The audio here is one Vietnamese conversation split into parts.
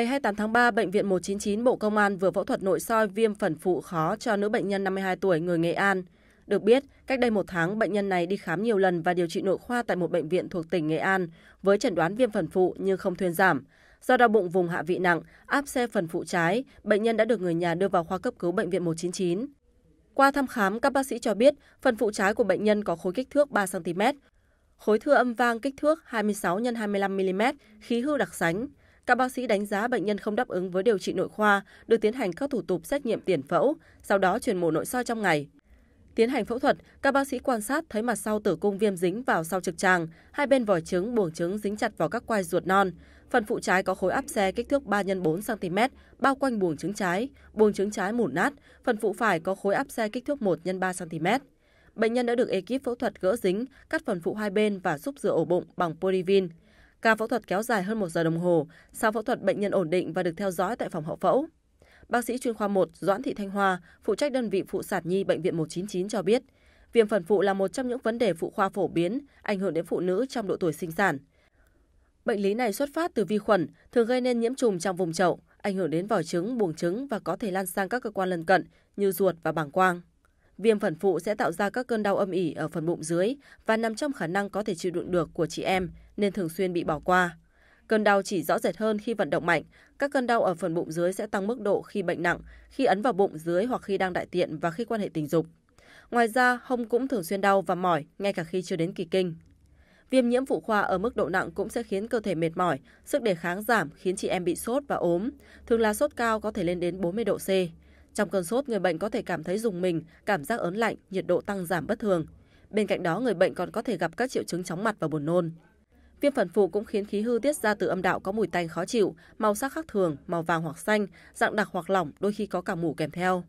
Ngày 28 tháng 3, Bệnh viện 199 Bộ Công an vừa phẫu thuật nội soi viêm phần phụ khó cho nữ bệnh nhân 52 tuổi người Nghệ An. Được biết, cách đây một tháng, bệnh nhân này đi khám nhiều lần và điều trị nội khoa tại một bệnh viện thuộc tỉnh Nghệ An với chẩn đoán viêm phần phụ nhưng không thuyên giảm. Do đau bụng vùng hạ vị nặng, áp xe phần phụ trái, bệnh nhân đã được người nhà đưa vào khoa cấp cứu bệnh viện 199. Qua thăm khám, các bác sĩ cho biết phần phụ trái của bệnh nhân có khối kích thước 3 cm, khối thưa âm vang kích thước 26 x 25 mm, khí hư đặc sánh, các bác sĩ đánh giá bệnh nhân không đáp ứng với điều trị nội khoa, được tiến hành các thủ tục xét nghiệm tiền phẫu, sau đó chuyển mổ nội soi trong ngày. Tiến hành phẫu thuật, các bác sĩ quan sát thấy mặt sau tử cung viêm dính vào sau trực tràng, hai bên vòi trứng buồng trứng dính chặt vào các quai ruột non. Phần phụ trái có khối áp xe kích thước 3 x 4 cm bao quanh buồng trứng trái, buồng trứng trái mụn nát, phần phụ phải có khối áp xe kích thước 1 x 3 cm. Bệnh nhân đã được ekip phẫu thuật gỡ dính, cắt phần phụ hai bên và xúc rửa ổ bụng bằng polyvin. Ca phẫu thuật kéo dài hơn 1 giờ đồng hồ, sau phẫu thuật bệnh nhân ổn định và được theo dõi tại phòng hậu phẫu. Bác sĩ chuyên khoa 1 Doãn Thị Thanh Hoa, phụ trách đơn vị phụ sản nhi bệnh viện 199 cho biết, viêm phần phụ là một trong những vấn đề phụ khoa phổ biến ảnh hưởng đến phụ nữ trong độ tuổi sinh sản. Bệnh lý này xuất phát từ vi khuẩn, thường gây nên nhiễm trùng trong vùng chậu, ảnh hưởng đến vòi trứng, buồng trứng và có thể lan sang các cơ quan lân cận như ruột và bàng quang. Viêm phần phụ sẽ tạo ra các cơn đau âm ỉ ở phần bụng dưới và nằm trong khả năng có thể chịu đựng được của chị em nên thường xuyên bị bỏ qua. Cơn đau chỉ rõ rệt hơn khi vận động mạnh, các cơn đau ở phần bụng dưới sẽ tăng mức độ khi bệnh nặng, khi ấn vào bụng dưới hoặc khi đang đại tiện và khi quan hệ tình dục. Ngoài ra, hông cũng thường xuyên đau và mỏi ngay cả khi chưa đến kỳ kinh. Viêm nhiễm phụ khoa ở mức độ nặng cũng sẽ khiến cơ thể mệt mỏi, sức đề kháng giảm khiến chị em bị sốt và ốm, thường là sốt cao có thể lên đến 40 độ C. Trong cơn sốt, người bệnh có thể cảm thấy dùng mình, cảm giác ớn lạnh, nhiệt độ tăng giảm bất thường. Bên cạnh đó, người bệnh còn có thể gặp các triệu chứng chóng mặt và buồn nôn. Viêm phần phụ cũng khiến khí hư tiết ra từ âm đạo có mùi tanh khó chịu, màu sắc khác thường, màu vàng hoặc xanh, dạng đặc hoặc lỏng, đôi khi có cả mủ kèm theo.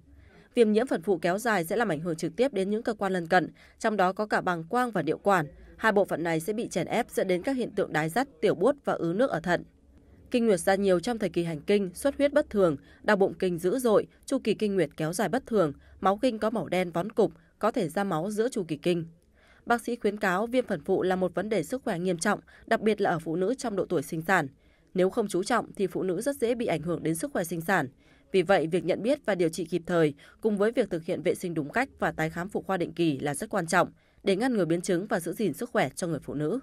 Viêm nhiễm phần phụ kéo dài sẽ làm ảnh hưởng trực tiếp đến những cơ quan lân cận, trong đó có cả bàng quang và điệu quản. Hai bộ phận này sẽ bị chèn ép dẫn đến các hiện tượng đái rắt, tiểu buốt và ứ nước ở thận. Kinh nguyệt ra nhiều trong thời kỳ hành kinh, xuất huyết bất thường, đau bụng kinh dữ dội, chu kỳ kinh nguyệt kéo dài bất thường, máu kinh có màu đen vón cục, có thể ra máu giữa chu kỳ kinh. Bác sĩ khuyến cáo viêm phần phụ là một vấn đề sức khỏe nghiêm trọng, đặc biệt là ở phụ nữ trong độ tuổi sinh sản. Nếu không chú trọng thì phụ nữ rất dễ bị ảnh hưởng đến sức khỏe sinh sản. Vì vậy, việc nhận biết và điều trị kịp thời cùng với việc thực hiện vệ sinh đúng cách và tái khám phụ khoa định kỳ là rất quan trọng để ngăn ngừa biến chứng và giữ gìn sức khỏe cho người phụ nữ.